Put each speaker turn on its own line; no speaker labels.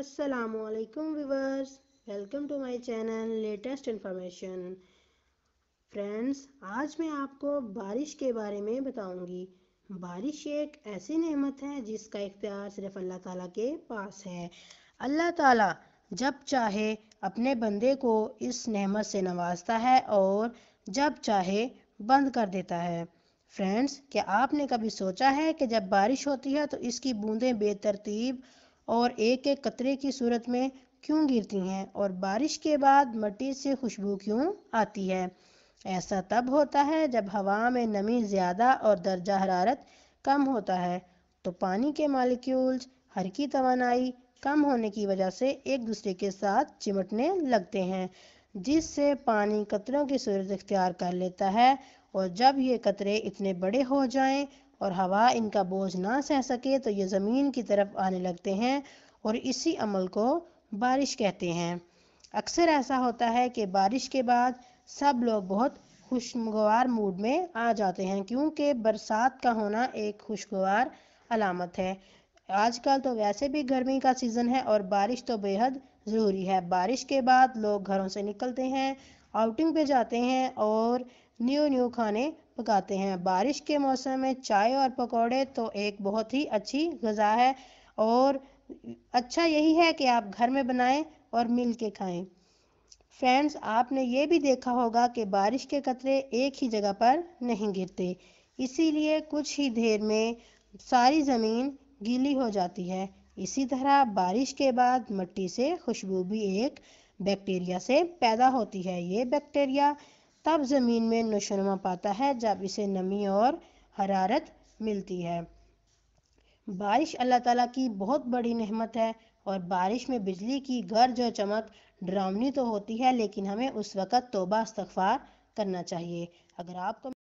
السلام علیکم viewers welcome to my channel latest information friends آج میں آپ کو بارش کے بارے میں بتاؤں گی بارش ایک ایسی نعمت ہے جس کا اختیار صرف اللہ تعالیٰ کے پاس ہے اللہ تعالیٰ جب چاہے اپنے بندے کو اس نعمت سے نوازتا ہے اور جب چاہے بند کر دیتا ہے فرینڈز کیا آپ نے کبھی سوچا ہے کہ جب بارش ہوتی ہے تو اس کی بوندیں بے ترتیب اور ایک ایک قطرے کی صورت میں کیوں گرتی ہیں اور بارش کے بعد مٹی سے خوشبو کیوں آتی ہے ایسا تب ہوتا ہے جب ہوا میں نمی زیادہ اور درجہ حرارت کم ہوتا ہے تو پانی کے مالیکیولز ہر کی توانائی کم ہونے کی وجہ سے ایک دوسرے کے ساتھ چمٹنے لگتے ہیں جس سے پانی قطروں کی صورت اختیار کر لیتا ہے اور جب یہ قطرے اتنے بڑے ہو جائیں اور ہوا ان کا بوجھ نہ سہ سکے تو یہ زمین کی طرف آنے لگتے ہیں اور اسی عمل کو بارش کہتے ہیں اکثر ایسا ہوتا ہے کہ بارش کے بعد سب لوگ بہت خوشگوار موڈ میں آ جاتے ہیں کیونکہ برسات کا ہونا ایک خوشگوار علامت ہے آج کل تو ویسے بھی گرمی کا سیزن ہے اور بارش تو بے حد ضروری ہے بارش کے بعد لوگ گھروں سے نکلتے ہیں آؤٹنگ پہ جاتے ہیں اور نیو نیو کھانے پکاتے ہیں بارش کے موسم میں چائے اور پکوڑے تو ایک بہت ہی اچھی غذا ہے اور اچھا یہی ہے کہ آپ گھر میں بنائیں اور مل کے کھائیں فرینڈز آپ نے یہ بھی دیکھا ہوگا کہ بارش کے قطرے ایک ہی جگہ پر نہیں گرتے اسی لیے کچھ ہی دیر میں ساری زمین گیلی ہو جاتی ہے اسی طرح بارش کے بعد مٹی سے خوشبو بھی ایک بیکٹیریا سے پیدا ہوتی ہے یہ بیکٹیریا تب زمین میں نشنما پاتا ہے جب اسے نمی اور حرارت ملتی ہے بارش اللہ تعالیٰ کی بہت بڑی نعمت ہے اور بارش میں بجلی کی گرج اور چمک ڈراؤنی تو ہوتی ہے لیکن ہمیں اس وقت توبہ استغفار کرنا چاہیے اگر آپ کو